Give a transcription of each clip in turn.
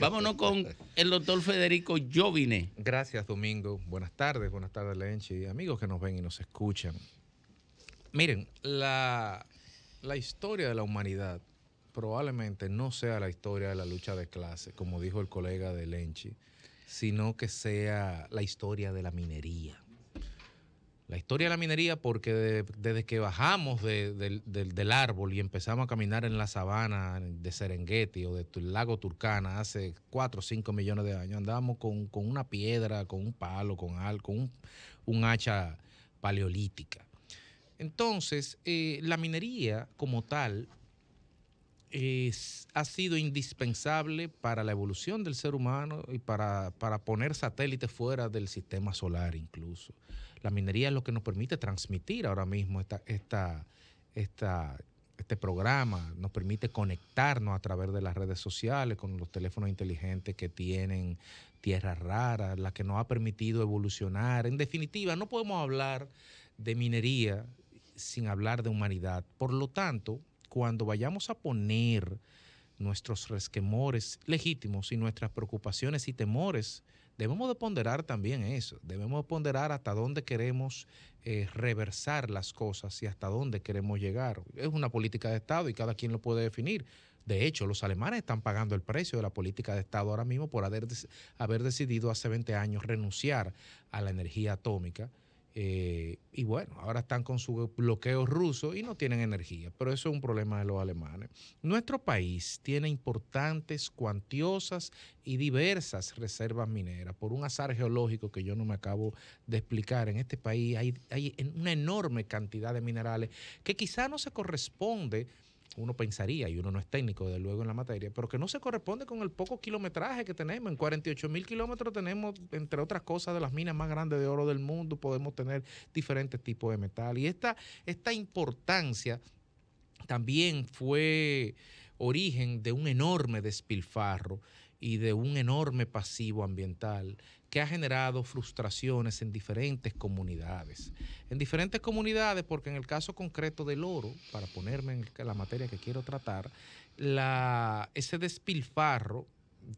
Vámonos con el doctor Federico Jovine. Gracias, Domingo. Buenas tardes, buenas tardes, Lenchi. Amigos que nos ven y nos escuchan. Miren, la, la historia de la humanidad probablemente no sea la historia de la lucha de clase, como dijo el colega de Lenchi, sino que sea la historia de la minería la historia de la minería porque desde que bajamos del árbol y empezamos a caminar en la sabana de Serengeti o del lago Turcana hace 4 o 5 millones de años, andábamos con, una piedra, con un palo, con, algo, con un, hacha paleolítica. Entonces, eh, la minería como tal es, ha sido indispensable para la evolución del ser humano y para, poner satélites fuera del sistema solar incluso. La minería es lo que nos permite transmitir ahora mismo esta, esta, esta, este programa, nos permite conectarnos a través de las redes sociales con los teléfonos inteligentes que tienen tierras raras, la que nos ha permitido evolucionar. En definitiva, no podemos hablar de minería sin hablar de humanidad. Por lo tanto, cuando vayamos a poner nuestros resquemores legítimos y nuestras preocupaciones y temores, debemos de ponderar también eso, debemos de ponderar hasta dónde queremos eh, reversar las cosas y hasta dónde queremos llegar. Es una política de Estado y cada quien lo puede definir. De hecho, los alemanes están pagando el precio de la política de Estado ahora mismo por haber, haber decidido hace 20 años renunciar a la energía atómica eh, y bueno, ahora están con su bloqueo ruso y no tienen energía, pero eso es un problema de los alemanes. Nuestro país tiene importantes, cuantiosas y diversas reservas mineras. Por un azar geológico que yo no me acabo de explicar, en este país hay, hay una enorme cantidad de minerales que quizá no se corresponde uno pensaría, y uno no es técnico, desde luego, en la materia, pero que no se corresponde con el poco kilometraje que tenemos. En 48 mil kilómetros tenemos, entre otras cosas, de las minas más grandes de oro del mundo, podemos tener diferentes tipos de metal. Y esta importancia también fue origen de un enorme despilfarro y de un enorme pasivo ambiental que ha generado frustraciones en diferentes comunidades. En diferentes comunidades, porque en el caso concreto del oro, para ponerme en la materia que quiero tratar, ese despilfarro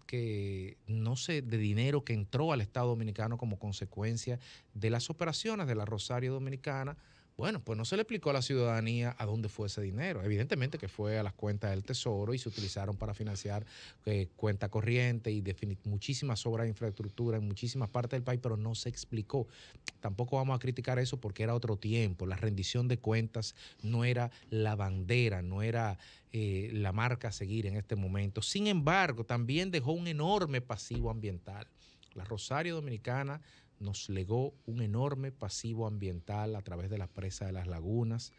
que no sé de dinero que entró al Estado Dominicano como consecuencia de las operaciones de la Rosario Dominicana bueno, pues no se le explicó a la ciudadanía a dónde fue ese dinero. Evidentemente que fue a las cuentas del Tesoro y se utilizaron para financiar eh, cuenta corriente y muchísimas obras de infraestructura en muchísimas partes del país, pero no se explicó. Tampoco vamos a criticar eso porque era otro tiempo. La rendición de cuentas no era la bandera, no era eh, la marca a seguir en este momento. Sin embargo, también dejó un enorme pasivo ambiental. La Rosario Dominicana nos legó un enorme pasivo ambiental a través de la presa de las lagunas,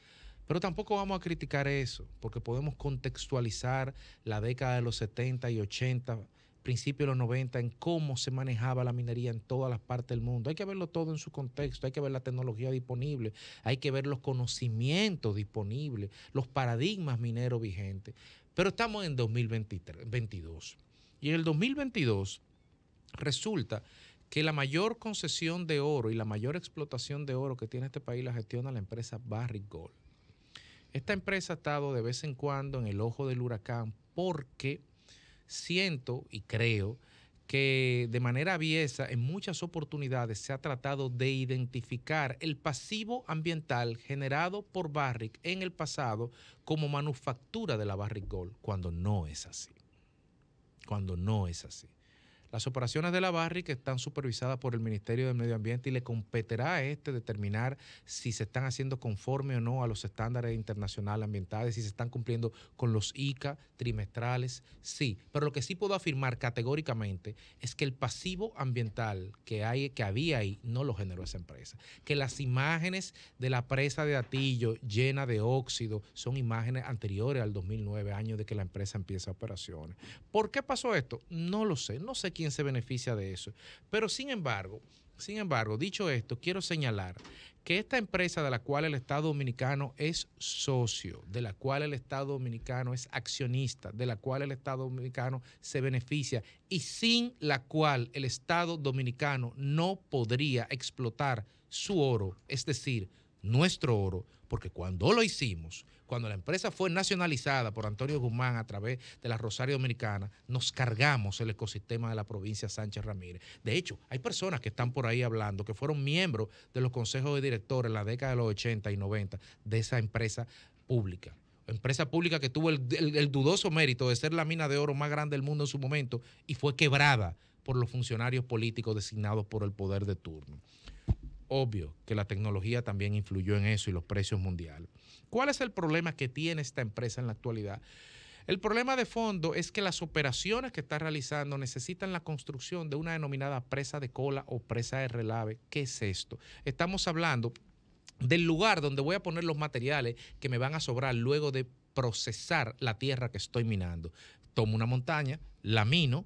pero tampoco vamos a criticar eso, porque podemos contextualizar la década de los 70 y 80, principios de los 90, en cómo se manejaba la minería en todas las partes del mundo. Hay que verlo todo en su contexto, hay que ver la tecnología disponible, hay que ver los conocimientos disponibles, los paradigmas mineros vigentes. Pero estamos en 2023, 2022. Y en el 2022 resulta que la mayor concesión de oro y la mayor explotación de oro que tiene este país la gestiona la empresa Barrick Gold. Esta empresa ha estado de vez en cuando en el ojo del huracán porque siento y creo que de manera aviesa en muchas oportunidades se ha tratado de identificar el pasivo ambiental generado por Barrick en el pasado como manufactura de la Barrick Gold, cuando no es así. Cuando no es así. Las operaciones de la que están supervisadas por el Ministerio del Medio Ambiente y le competirá a este determinar si se están haciendo conforme o no a los estándares internacionales ambientales, si se están cumpliendo con los ICA trimestrales, sí. Pero lo que sí puedo afirmar categóricamente es que el pasivo ambiental que, hay, que había ahí no lo generó esa empresa. Que las imágenes de la presa de Atillo llena de óxido son imágenes anteriores al 2009, año de que la empresa empieza operaciones. ¿Por qué pasó esto? No lo sé, no sé quién se beneficia de eso. Pero sin embargo, sin embargo, dicho esto, quiero señalar que esta empresa de la cual el Estado Dominicano es socio, de la cual el Estado Dominicano es accionista, de la cual el Estado Dominicano se beneficia y sin la cual el Estado Dominicano no podría explotar su oro, es decir, nuestro oro, porque cuando lo hicimos, cuando la empresa fue nacionalizada por Antonio Guzmán a través de la Rosario Dominicana, nos cargamos el ecosistema de la provincia Sánchez Ramírez. De hecho, hay personas que están por ahí hablando que fueron miembros de los consejos de directores en la década de los 80 y 90 de esa empresa pública empresa pública que tuvo el, el, dudoso mérito de ser la mina de oro más grande del mundo en su momento y fue quebrada por los funcionarios políticos designados por el poder de turno obvio que la tecnología también influyó en eso y los precios mundiales. ¿Cuál es el problema que tiene esta empresa en la actualidad? El problema de fondo es que las operaciones que está realizando necesitan la construcción de una denominada presa de cola o presa de relave. ¿Qué es esto? Estamos hablando del lugar donde voy a poner los materiales que me van a sobrar luego de procesar la tierra que estoy minando. Tomo una montaña, la mino,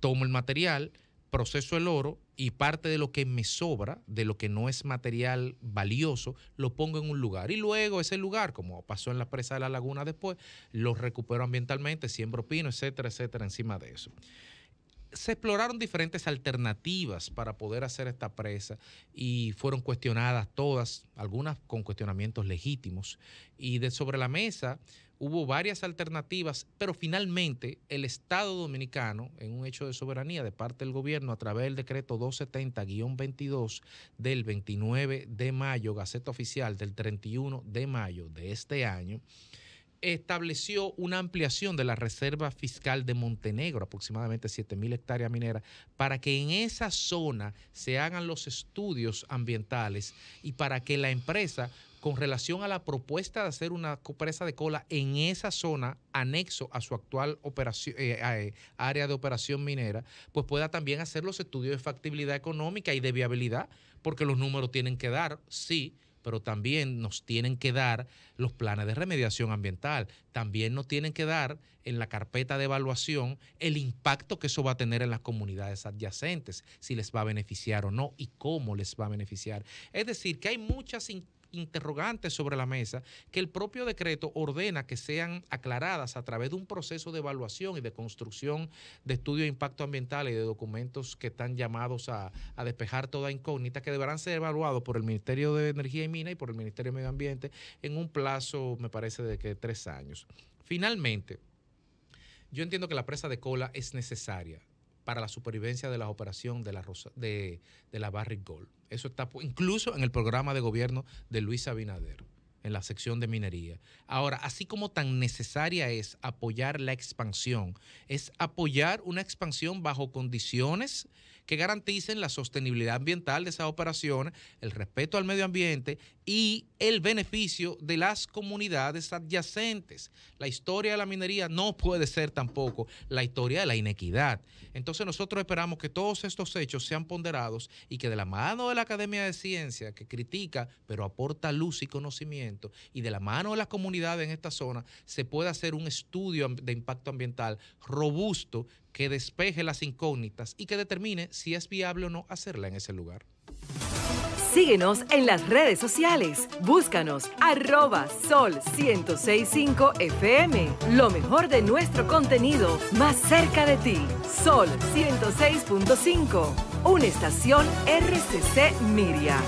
tomo el material, proceso el oro, y parte de lo que me sobra, de lo que no es material valioso, lo pongo en un lugar. Y luego ese lugar, como pasó en la presa de la laguna después, lo recupero ambientalmente, siembro pino, etcétera, etcétera, encima de eso se exploraron diferentes alternativas para poder hacer esta presa y fueron cuestionadas todas, algunas con cuestionamientos legítimos. Y de sobre la mesa Hubo varias alternativas, pero finalmente el Estado dominicano, en un hecho de soberanía de parte del gobierno a través del decreto 270-22 del 29 de mayo, Gaceta Oficial del 31 de mayo de este año, estableció una ampliación de la Reserva Fiscal de Montenegro, aproximadamente 7.000 hectáreas mineras, para que en esa zona se hagan los estudios ambientales y para que la empresa con relación a la propuesta de hacer una presa de cola en esa zona anexo a su actual operación, eh, eh, área de operación minera, pues pueda también hacer los estudios de factibilidad económica y de viabilidad, porque los números tienen que dar, sí, pero también nos tienen que dar los planes de remediación ambiental, también nos tienen que dar en la carpeta de evaluación el impacto que eso va a tener en las comunidades adyacentes, si les va a beneficiar o no y cómo les va a beneficiar. Es decir, que hay muchas interrogantes sobre la mesa que el propio decreto ordena que sean aclaradas a través de un proceso de evaluación y de construcción de estudios de impacto ambiental y de documentos que están llamados a, despejar toda incógnita que deberán ser evaluados por el Ministerio de Energía y Minas y por el Ministerio de Medio Ambiente en un plazo, me parece, de que tres años. Finalmente, yo entiendo que la presa de cola es necesaria para la supervivencia de la operación de la, la Barrick Gold. Eso está incluso en el programa de gobierno de Luis Abinader, en la sección de minería. Ahora, así como tan necesaria es apoyar la expansión, es apoyar una expansión bajo condiciones que garanticen la sostenibilidad ambiental de esas operaciones, el respeto al medio ambiente y el beneficio de las comunidades adyacentes. La historia de la minería no puede ser tampoco la historia de la inequidad. Entonces nosotros esperamos que todos estos hechos sean ponderados y que de la mano de la Academia de Ciencia, que critica pero aporta luz y conocimiento, y de la mano de las comunidades en esta zona, se pueda hacer un estudio de impacto ambiental robusto que despeje las incógnitas y que determine si es viable o no hacerla en ese lugar. Síguenos en las redes sociales. Búscanos arroba sol 1065 FM. Lo mejor de nuestro contenido más cerca de ti. Sol 106.5. Una estación RCC Miria.